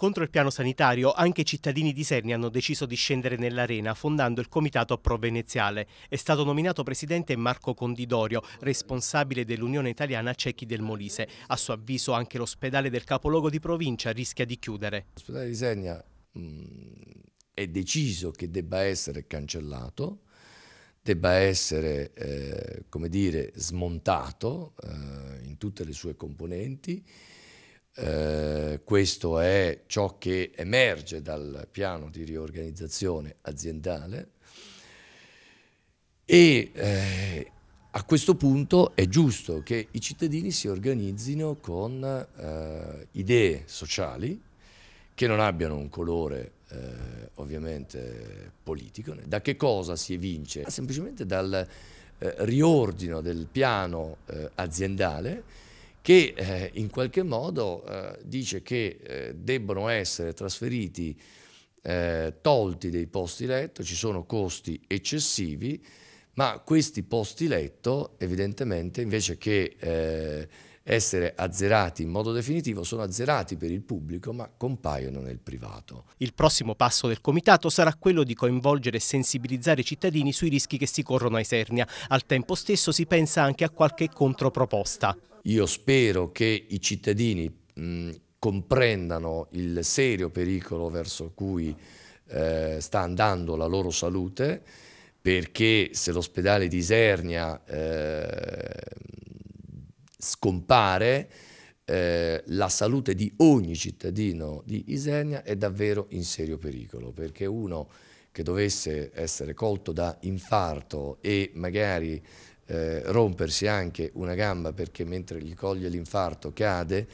Contro il piano sanitario anche i cittadini di Serni hanno deciso di scendere nell'arena fondando il comitato proveneziale. È stato nominato presidente Marco Condidorio, responsabile dell'Unione Italiana Cecchi del Molise. A suo avviso anche l'ospedale del capoluogo di provincia rischia di chiudere. L'ospedale di Sernia mm, è deciso che debba essere cancellato, debba essere eh, come dire, smontato eh, in tutte le sue componenti eh, questo è ciò che emerge dal piano di riorganizzazione aziendale e eh, a questo punto è giusto che i cittadini si organizzino con eh, idee sociali che non abbiano un colore eh, ovviamente politico. Da che cosa si evince? Semplicemente dal eh, riordino del piano aziendale che eh, in qualche modo eh, dice che eh, debbono essere trasferiti, eh, tolti dei posti letto, ci sono costi eccessivi, ma questi posti letto evidentemente invece che eh, essere azzerati in modo definitivo, sono azzerati per il pubblico ma compaiono nel privato. Il prossimo passo del comitato sarà quello di coinvolgere e sensibilizzare i cittadini sui rischi che si corrono a Isernia. Al tempo stesso si pensa anche a qualche controproposta. Io spero che i cittadini mh, comprendano il serio pericolo verso cui eh, sta andando la loro salute, perché se l'ospedale di Isernia eh, scompare, eh, la salute di ogni cittadino di Isernia è davvero in serio pericolo, perché uno che dovesse essere colto da infarto e magari eh, rompersi anche una gamba perché mentre gli coglie l'infarto cade,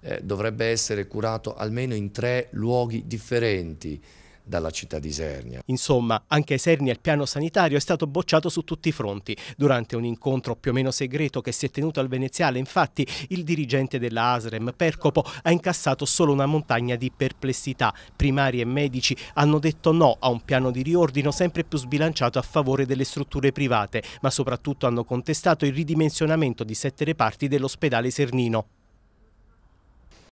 eh, dovrebbe essere curato almeno in tre luoghi differenti dalla città di Sernia. Insomma, anche a Isernia il piano sanitario è stato bocciato su tutti i fronti. Durante un incontro più o meno segreto che si è tenuto al Veneziale, infatti, il dirigente della ASREM, Percopo, ha incassato solo una montagna di perplessità. Primari e medici hanno detto no a un piano di riordino sempre più sbilanciato a favore delle strutture private, ma soprattutto hanno contestato il ridimensionamento di sette reparti dell'ospedale Sernino.